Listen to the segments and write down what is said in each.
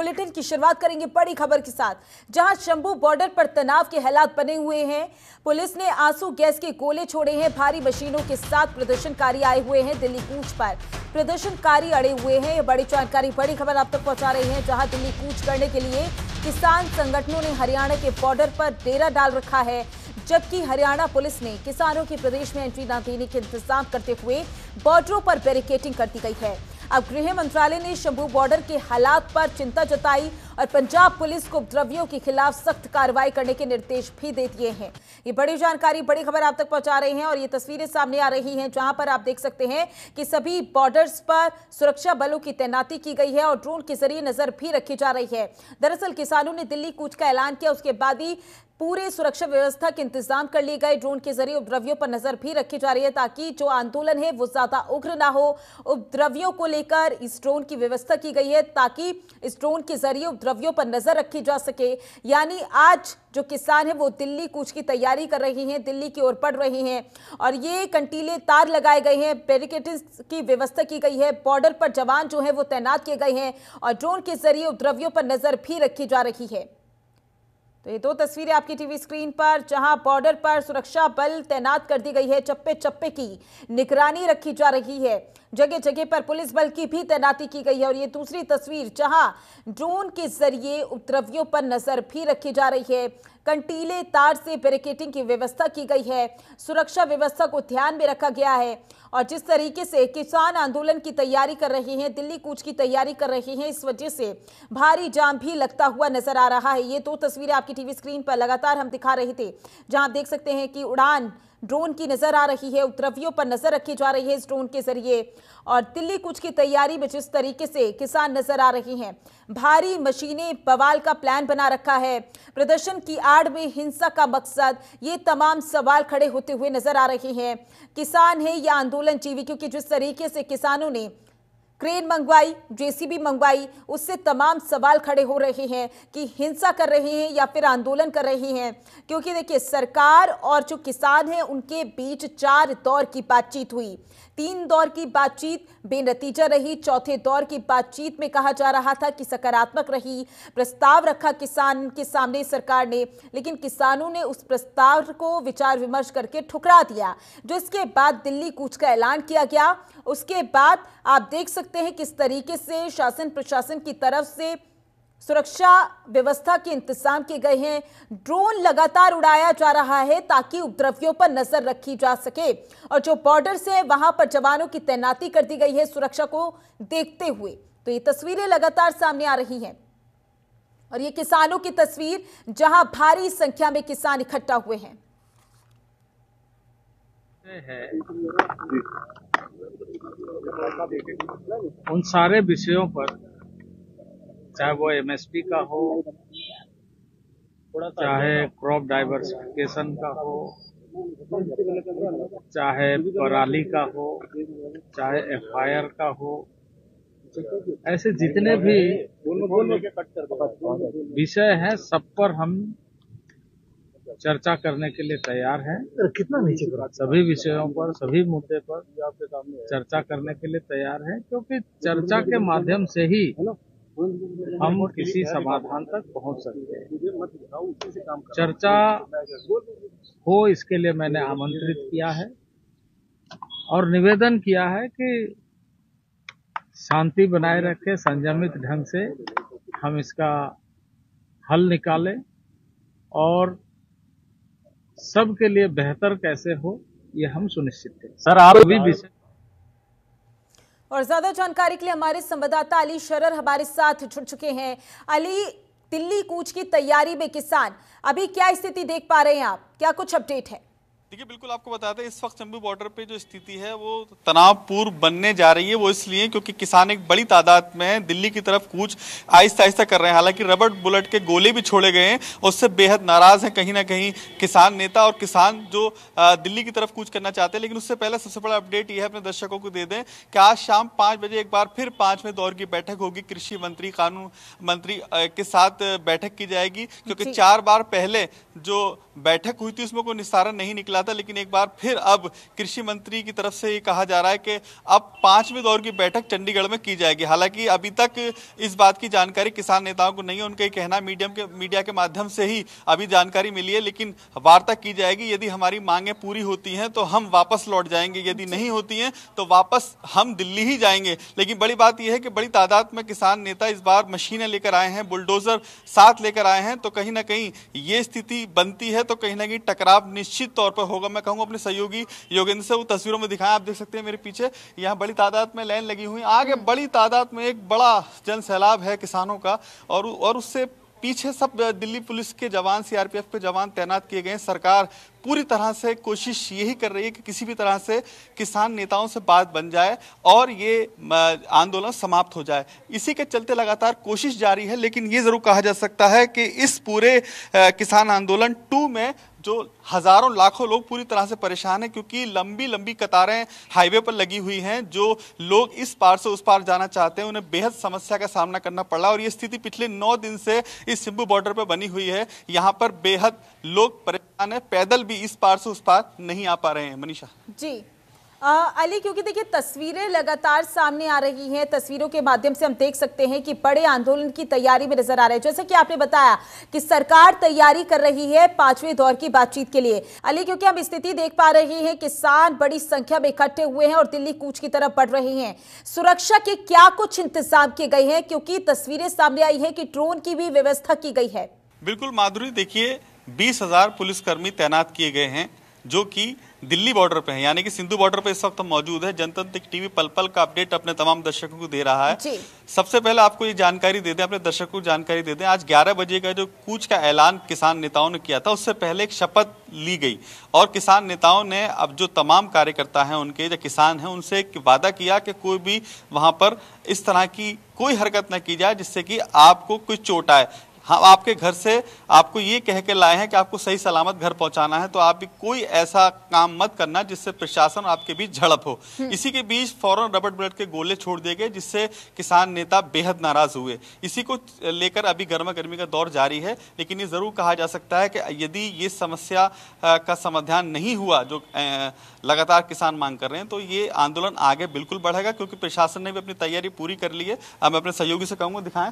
Bulletin की शुरुआत करेंगे बड़ी खबर के साथ जहां शंभू बॉर्डर पर तनाव के हालात बने हुए हैं पुलिस ने आंसू गैस के गोले छोड़े हैं भारी मशीनों के साथ प्रदर्शनकारी आए हुए हैं दिल्ली कूच पर प्रदर्शनकारी अड़े हुए हैं ये बड़ी जानकारी बड़ी खबर आप तक पहुंचा रही है जहां दिल्ली कूच करने के लिए किसान संगठनों ने हरियाणा के बॉर्डर पर डेरा डाल रखा है जबकि हरियाणा पुलिस ने किसानों की प्रदेश में एंट्री न देने के इंतजाम करते हुए बॉर्डरों पर बैरिकेटिंग कर दी गई है अब गृह मंत्रालय ने शंभू बॉर्डर के हालात पर चिंता जताई और पंजाब पुलिस को उपद्रवियों के खिलाफ सख्त कार्रवाई करने के निर्देश भी दे दिए हैं ये बड़ी जानकारी बड़ी खबर आप तक पहुंचा रहे हैं और ये तस्वीरें सामने आ रही हैं जहां पर आप देख सकते हैं कि सभी बॉर्डर्स पर सुरक्षा बलों की तैनाती की गई है और ड्रोन के जरिए नजर भी रखी जा रही है दरअसल किसानों ने दिल्ली कूच का ऐलान किया उसके बाद ही पूरे सुरक्षा व्यवस्था के इंतजाम कर लिए गए ड्रोन के जरिए उपद्रवियों पर नजर भी रखी जा रही है ताकि जो आंदोलन है वो ज्यादा उग्र ना हो उपद्रवियों को लेकर इस ड्रोन की व्यवस्था की गई है ताकि इस ड्रोन के जरिए उपद्रव द्रव्यों पर नजर रखी जा सके यानी आज जो किसान है वो दिल्ली कूच की तैयारी कर रहे हैं दिल्ली की ओर पड़ रहे हैं और ये कंटीले तार लगाए गए हैं बैरिकेडिंग की व्यवस्था की गई है बॉर्डर पर जवान जो है वो तैनात किए गए हैं और ड्रोन के जरिए उपद्रवियों पर नजर भी रखी जा रही है तो ये दो तस्वीरें आपकी टीवी स्क्रीन पर जहां बॉर्डर पर सुरक्षा बल तैनात कर दी गई है चप्पे चप्पे की निगरानी रखी जा रही है जगह जगह पर पुलिस बल की भी तैनाती की गई है और ये दूसरी तस्वीर जहां ड्रोन के जरिए उपद्रवियों पर नजर भी रखी जा रही है कंटीले तार से बैरिकेटिंग की व्यवस्था की गई है सुरक्षा व्यवस्था को ध्यान में रखा गया है और जिस तरीके से किसान आंदोलन की तैयारी कर रहे हैं दिल्ली कूच की तैयारी कर रहे हैं इस वजह से भारी जाम भी लगता हुआ नजर आ रहा है ये दो तो तस्वीरें आपकी टीवी स्क्रीन पर लगातार हम दिखा रहे थे जहां देख सकते हैं कि उड़ान ड्रोन की नज़र आ रही है उपद्रवियों पर नज़र रखी जा रही है इस ड्रोन के जरिए और दिल्ली कुछ की तैयारी में जिस तरीके से किसान नज़र आ रहे हैं भारी मशीनें बवाल का प्लान बना रखा है प्रदर्शन की आड़ में हिंसा का मकसद ये तमाम सवाल खड़े होते हुए नज़र आ रहे हैं किसान है या आंदोलन जीवी क्योंकि जिस तरीके से किसानों ने क्रेन मंगवाई जेसीबी मंगवाई उससे तमाम सवाल खड़े हो रहे हैं कि हिंसा कर रहे हैं या फिर आंदोलन कर रहे हैं क्योंकि देखिए सरकार और जो किसान हैं उनके बीच चार दौर की बातचीत हुई तीन दौर की बातचीत बेनतीजा रही चौथे दौर की बातचीत में कहा जा रहा था कि सकारात्मक रही प्रस्ताव रखा किसान के सामने सरकार ने लेकिन किसानों ने उस प्रस्ताव को विचार विमर्श करके ठुकरा दिया जिसके बाद दिल्ली कूच का ऐलान किया गया उसके बाद आप देख सकते हैं किस तरीके से शासन प्रशासन की तरफ से सुरक्षा व्यवस्था के इंतजाम किए गए हैं ड्रोन लगातार उड़ाया जा रहा है ताकि उपद्रवियों पर नजर रखी जा सके और जो बॉर्डर से वहां पर जवानों की तैनाती कर दी गई है सुरक्षा को देखते हुए तो ये तस्वीरें लगातार सामने आ रही हैं और ये किसानों की तस्वीर जहां भारी संख्या में किसान इकट्ठा हुए हैं उन सारे विषयों पर चाहे वो एमएसपी का हो चाहे क्रॉप डाइवर्सिफिकेशन का हो चाहे पराली का हो चाहे एफ का हो ऐसे जितने भी विषय हैं सब पर हम चर्चा करने के लिए तैयार हैं कितना नीचे सभी विषयों पर सभी मुद्दे पर चर्चा करने के लिए तैयार हैं क्योंकि चर्चा के माध्यम से ही हम किसी समाधान तक पहुंच सकते हैं चर्चा हो इसके लिए मैंने आमंत्रित किया है और निवेदन किया है कि शांति बनाए रखें संयमित ढंग से हम इसका हल निकालें और सबके लिए बेहतर कैसे हो ये हम सुनिश्चित करें सर आप भी विषय और ज्यादा जानकारी के लिए हमारे संवाददाता अली शरर हमारे साथ जुड़ चुके हैं अली दिल्ली कूच की तैयारी में किसान अभी क्या स्थिति देख पा रहे हैं आप क्या कुछ अपडेट है देखिए बिल्कुल आपको बताते हैं इस वक्त चंबू बॉर्डर पे जो स्थिति है वो तनावपूर्ण बनने जा रही है वो इसलिए क्योंकि किसान एक बड़ी तादाद में दिल्ली की तरफ कूच आहिस्ता आहिस्ता कर रहे हैं हालांकि रबड़ बुलेट के गोले भी छोड़े गए हैं उससे बेहद नाराज हैं कहीं ना कहीं किसान नेता और किसान जो दिल्ली की तरफ कूच करना चाहते हैं लेकिन उससे पहले सबसे बड़ा अपडेट ये है अपने दर्शकों को दे दें कि आज शाम पाँच बजे एक बार फिर पाँचवें दौर की बैठक होगी कृषि मंत्री कानून मंत्री के साथ बैठक की जाएगी क्योंकि चार बार पहले जो बैठक हुई थी उसमें कोई निस्तारण नहीं निकला रहा था लेकिन एक बार फिर अब कृषि मंत्री की तरफ से ये कहा जा रहा है कि अब पांचवें दौर की बैठक चंडीगढ़ में की जाएगी हालांकि अभी तक इस बात की जानकारी किसान नेताओं को नहीं है उनका कहना मीडियम के मीडिया के माध्यम से ही अभी जानकारी मिली है लेकिन वार्ता की जाएगी यदि हमारी मांगे पूरी होती हैं तो हम वापस लौट जाएंगे यदि नहीं होती हैं तो वापस हम दिल्ली ही जाएंगे लेकिन बड़ी बात यह है कि बड़ी तादाद में किसान नेता इस बार मशीनें लेकर आए हैं बुलडोजर साथ लेकर आए हैं तो कहीं ना कहीं ये स्थिति बनती है तो कहीं ना कहीं टकराव निश्चित तौर पर होगा मैं कहूँगा अपने सहयोगी योगेंद्र से वो तस्वीरों में दिखाएं आप देख सकते हैं मेरे पीछे यहाँ बड़ी तादाद में लाइन लगी हुई आगे हम्म। बड़ी तादाद में एक बड़ा जन सैलाब है किसानों का और और उससे पीछे सब दिल्ली पुलिस के जवान सीआरपीएफ के जवान तैनात किए गए सरकार पूरी तरह से कोशिश यही कर रही है कि किसी भी तरह से किसान नेताओं से बात बन जाए और ये आंदोलन समाप्त हो जाए इसी के चलते लगातार कोशिश जारी है लेकिन ये ज़रूर कहा जा सकता है कि इस पूरे किसान आंदोलन टू में जो हज़ारों लाखों लोग पूरी तरह से परेशान हैं क्योंकि लंबी लंबी कतारें हाईवे पर लगी हुई हैं जो लोग इस पार से उस पार जाना चाहते हैं उन्हें बेहद समस्या का सामना करना पड़ रहा है और ये स्थिति पिछले नौ दिन से इस सिंबू बॉर्डर पर बनी हुई है यहाँ पर बेहद लोग परेशान हैं पैदल भी इस पार से उस पार नहीं आ पा रहे हैं मनीषा जी अली क्योंकि देखिए तस्वीरें लगातार सामने आ रही हैं तस्वीरों के माध्यम से हम देख सकते हैं कि बड़े आंदोलन की तैयारी में नजर आ रहे हैं जैसे कि आपने बताया कि सरकार तैयारी कर रही है पांचवें दौर की बातचीत के लिए अली क्योंकि हम स्थिति देख पा रहे हैं किसान बड़ी संख्या में इकट्ठे हुए हैं और दिल्ली कूच की तरफ बढ़ रहे हैं सुरक्षा के क्या कुछ इंतजाम किए गए हैं क्योंकि तस्वीरें सामने आई है कि ड्रोन की भी व्यवस्था की गई है बिल्कुल माधुरी देखिए बीस हजार पुलिसकर्मी तैनात किए गए हैं जो की दिल्ली बॉर्डर पे है यानी कि सिंधु बॉर्डर पे इस वक्त हम मौजूद है जनतंत्र टीवी पल पल का अपडेट अपने तमाम दर्शकों को दे रहा है सबसे पहले आपको ये जानकारी दे दें अपने दर्शकों को जानकारी दे दें आज 11 बजे का जो कूच का ऐलान किसान नेताओं ने किया था उससे पहले एक शपथ ली गई और किसान नेताओं ने अब जो तमाम कार्यकर्ता हैं उनके जो किसान हैं उनसे एक वादा किया कि कोई भी वहां पर इस तरह की कोई हरकत न की जाए जिससे कि आपको कोई चोट आए हम हाँ, आपके घर से आपको ये कह के लाए हैं कि आपको सही सलामत घर पहुंचाना है तो आप भी कोई ऐसा काम मत करना जिससे प्रशासन आपके बीच झड़प हो हम्म। इसी के बीच फौरन रबड़ बुलेट के गोले छोड़ दिए गए जिससे किसान नेता बेहद नाराज हुए इसी को लेकर अभी गर्मा गर्मी का दौर जारी है लेकिन ये जरूर कहा जा सकता है कि यदि ये समस्या का समाधान नहीं हुआ जो लगातार किसान मांग कर रहे हैं तो ये आंदोलन आगे बिल्कुल बढ़ेगा क्योंकि प्रशासन ने भी अपनी तैयारी पूरी कर ली है अब मैं अपने सहयोगी से कहूँगा दिखाएं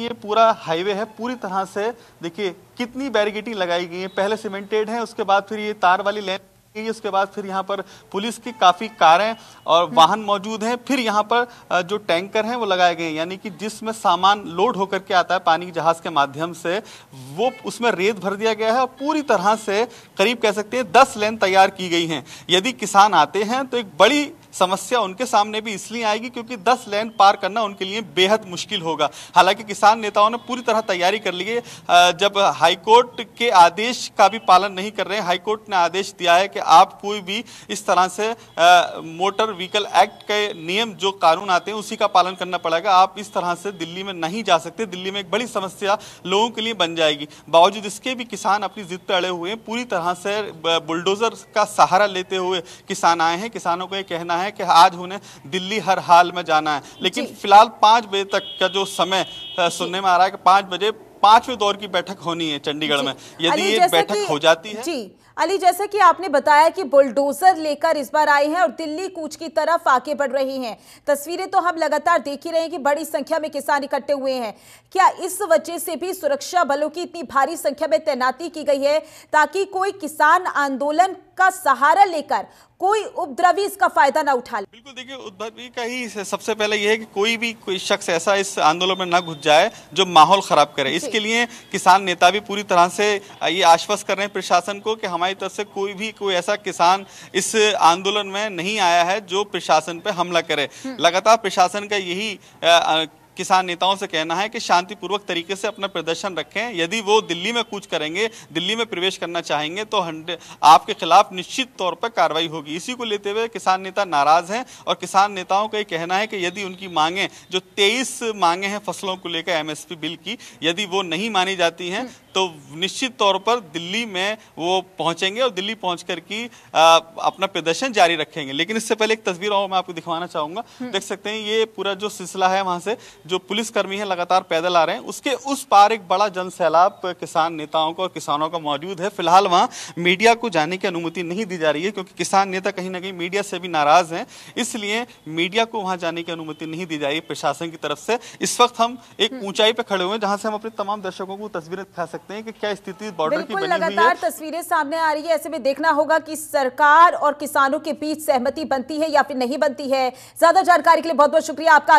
ये पूरा हाईवे है पूरी तरह से देखिए कितनी बैरिगेटिंग लगाई गई है पहले सीमेंटेड है उसके बाद फिर ये तार वाली लेन उसके बाद फिर यहाँ पर पुलिस की काफ़ी कारें और हम्म। वाहन मौजूद हैं फिर यहाँ पर जो टैंकर हैं वो लगाए गए हैं यानी कि जिसमें सामान लोड होकर के आता है पानी जहाज के माध्यम से वो उसमें रेत भर दिया गया है और पूरी तरह से करीब कह सकते हैं दस लेन तैयार की गई हैं यदि किसान आते हैं तो एक बड़ी समस्या उनके सामने भी इसलिए आएगी क्योंकि दस लेन पार करना उनके लिए बेहद मुश्किल होगा हालांकि किसान नेताओं ने पूरी तरह तैयारी कर ली है जब हाईकोर्ट के आदेश का भी पालन नहीं कर रहे हैं हाईकोर्ट ने आदेश दिया है कि आप कोई भी इस तरह से मोटर व्हीकल एक्ट के नियम जो कानून आते हैं उसी का पालन करना पड़ेगा आप इस तरह से दिल्ली में नहीं जा सकते दिल्ली में एक बड़ी समस्या लोगों के लिए बन जाएगी बावजूद इसके भी किसान अपनी जिद पर अड़े हुए हैं पूरी तरह से बुलडोजर का सहारा लेते हुए किसान आए हैं किसानों को ये कहना है है कि आज उन्हें दिल्ली हर हाल में जाना है लेकिन फिलहाल पाँच बजे तक का जो समय सुनने में आ रहा है कि पाँच बजे पांचवें दौर की बैठक होनी है चंडीगढ़ में यदि ये बैठक हो जाती है जी अली जैसा कि आपने बताया कि बुलडोजर लेकर इस बार आए हैं और दिल्ली कूच की तरफ आगे बढ़ रही हैं तस्वीरें तो हम लगातार देख ही रहे हैं कि बड़ी संख्या में किसान इकट्ठे हुए हैं क्या इस वजह से भी सुरक्षा बलों की इतनी भारी संख्या में तैनाती की गई है ताकि कोई किसान आंदोलन का सहारा लेकर कोई उपद्रवी इसका फायदा ना उठा ले बिल्कुल देखिए उपद्रवी का ही सबसे पहले यह है कि कोई भी कोई शख्स ऐसा इस आंदोलन में ना घुस जाए जो माहौल खराब करे इसके लिए किसान नेता भी पूरी तरह से ये आश्वस्त कर रहे हैं प्रशासन को कि हमारे हमारी तरफ से कोई भी कोई ऐसा किसान इस आंदोलन में नहीं आया है जो प्रशासन पर हमला करे हम्म। लगातार प्रशासन का यही किसान नेताओं से कहना है कि शांतिपूर्वक तरीके से अपना प्रदर्शन रखें यदि वो दिल्ली में कूच करेंगे दिल्ली में प्रवेश करना चाहेंगे तो आपके खिलाफ निश्चित तौर पर कार्रवाई होगी इसी को लेते हुए किसान नेता नाराज हैं और किसान नेताओं का ये कहना है कि यदि उनकी मांगे जो तेईस मांगे हैं फसलों को लेकर एम बिल की यदि वो नहीं मानी जाती हैं हम्म। तो निश्चित तौर पर दिल्ली में वो पहुंचेंगे और दिल्ली पहुंच कर की अपना प्रदर्शन जारी रखेंगे लेकिन इससे पहले एक तस्वीर और मैं आपको दिखवाना चाहूंगा हम्म। देख सकते हैं ये पूरा जो सिलसिला है वहां से जो पुलिसकर्मी हैं लगातार पैदल आ रहे हैं उसके उस पार एक बड़ा जन सैलाब किसान नेताओं को और किसानों का मौजूद है फिलहाल वहाँ मीडिया को जाने की अनुमति नहीं दी जा रही है क्योंकि किसान नेता कहीं ना कहीं मीडिया से भी नाराज हैं इसलिए मीडिया को वहाँ जाने की अनुमति नहीं दी जा रही प्रशासन की तरफ से इस वक्त हम एक हम्म। ऊंचाई पर खड़े हुए हैं जहाँ से हम अपने तमाम दर्शकों को तस्वीरें दिखा सकते हैं कि क्या स्थिति बॉर्डर की लगातार तस्वीरें सामने आ रही है ऐसे में देखना होगा कि सरकार और किसानों के बीच सहमति बनती है या फिर नहीं बनती है ज्यादा जानकारी के लिए बहुत बहुत शुक्रिया आपका